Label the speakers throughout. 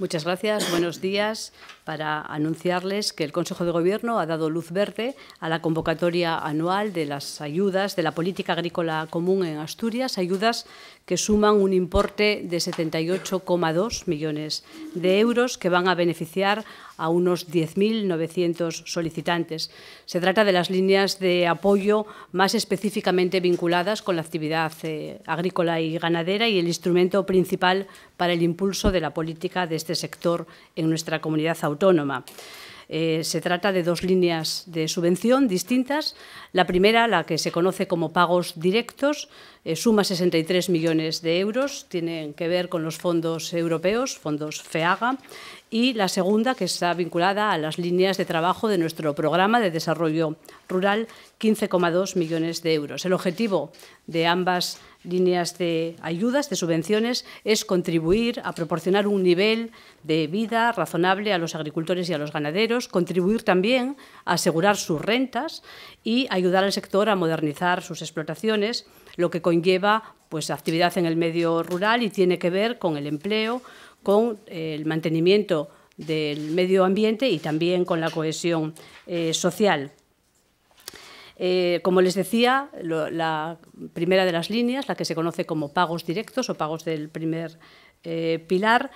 Speaker 1: Muchas gracias. Buenos días. Para anunciarles que el Consejo de Gobierno ha dado luz verde a la convocatoria anual de las ayudas de la Política Agrícola Común en Asturias, ayudas que suman un importe de 78,2 millones de euros que van a beneficiar a unos 10.900 solicitantes. Se trata de las líneas de apoyo más específicamente vinculadas con la actividad eh, agrícola y ganadera y el instrumento principal para el impulso de la política de este este sector en nuestra comunidad autónoma. Eh, se trata de dos líneas de subvención distintas. La primera, la que se conoce como pagos directos, eh, suma 63 millones de euros, tienen que ver con los fondos europeos, fondos FEAGA, y la segunda, que está vinculada a las líneas de trabajo de nuestro programa de desarrollo rural, 15,2 millones de euros. El objetivo de ambas líneas de ayudas, de subvenciones, es contribuir a proporcionar un nivel de vida razonable a los agricultores y a los ganaderos, contribuir también a asegurar sus rentas y ayudar al sector a modernizar sus explotaciones, lo que conlleva pues actividad en el medio rural y tiene que ver con el empleo, con eh, el mantenimiento del medio ambiente y también con la cohesión eh, social. Eh, como les decía, la primera de las líneas, la que se conoce como pagos directos o pagos del primer eh, pilar,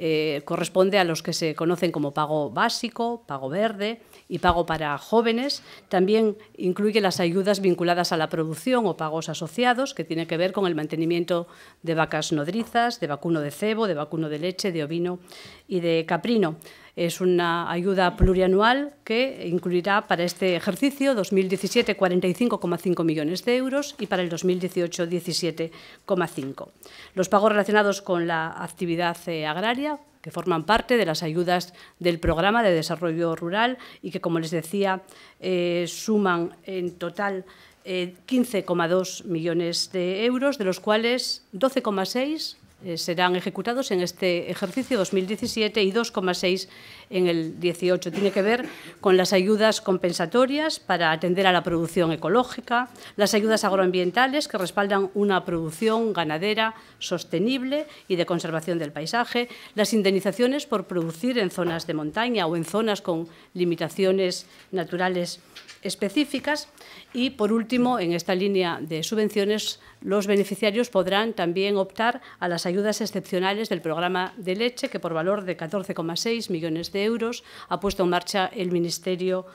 Speaker 1: eh, corresponde a los que se conocen como pago básico, pago verde y pago para jóvenes. También incluye las ayudas vinculadas a la producción o pagos asociados, que tienen que ver con el mantenimiento de vacas nodrizas, de vacuno de cebo, de vacuno de leche, de ovino y de caprino. Es una ayuda plurianual que incluirá para este ejercicio 2017 45,5 millones de euros y para el 2018 17,5. Los pagos relacionados con la actividad eh, agraria que forman parte de las ayudas del programa de desarrollo rural y que, como les decía, eh, suman en total 15,2 eh, millones de euros, de los cuales 12,6 eh, serán ejecutados en este ejercicio 2017 y 2,6 en el 18. Tiene que ver con las ayudas compensatorias para atender a la producción ecológica, las ayudas agroambientales que respaldan una producción ganadera sostenible y de conservación del paisaje, las indemnizaciones por producir en zonas de montaña o en zonas con limitaciones naturales específicas y, por último, en esta línea de subvenciones, los beneficiarios podrán también optar a las ayudas excepcionales del programa de leche que por valor de 14,6 millones de euros ha puesto en marcha el Ministerio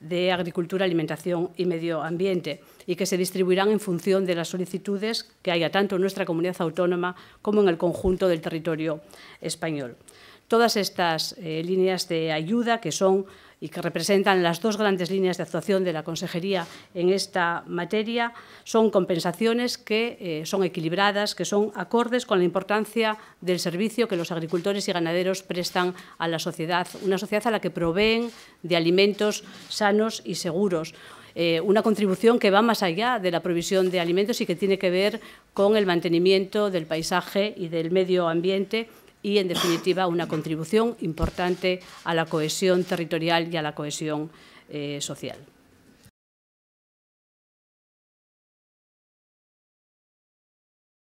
Speaker 1: de Agricultura, Alimentación y Medio Ambiente y que se distribuirán en función de las solicitudes que haya tanto en nuestra comunidad autónoma como en el conjunto del territorio español. Todas estas eh, líneas de ayuda que son y que representan las dos grandes líneas de actuación de la Consejería en esta materia, son compensaciones que eh, son equilibradas, que son acordes con la importancia del servicio que los agricultores y ganaderos prestan a la sociedad, una sociedad a la que proveen de alimentos sanos y seguros. Eh, una contribución que va más allá de la provisión de alimentos y que tiene que ver con el mantenimiento del paisaje y del medio ambiente y, en definitiva, una contribución importante a la cohesión territorial y a la cohesión eh, social.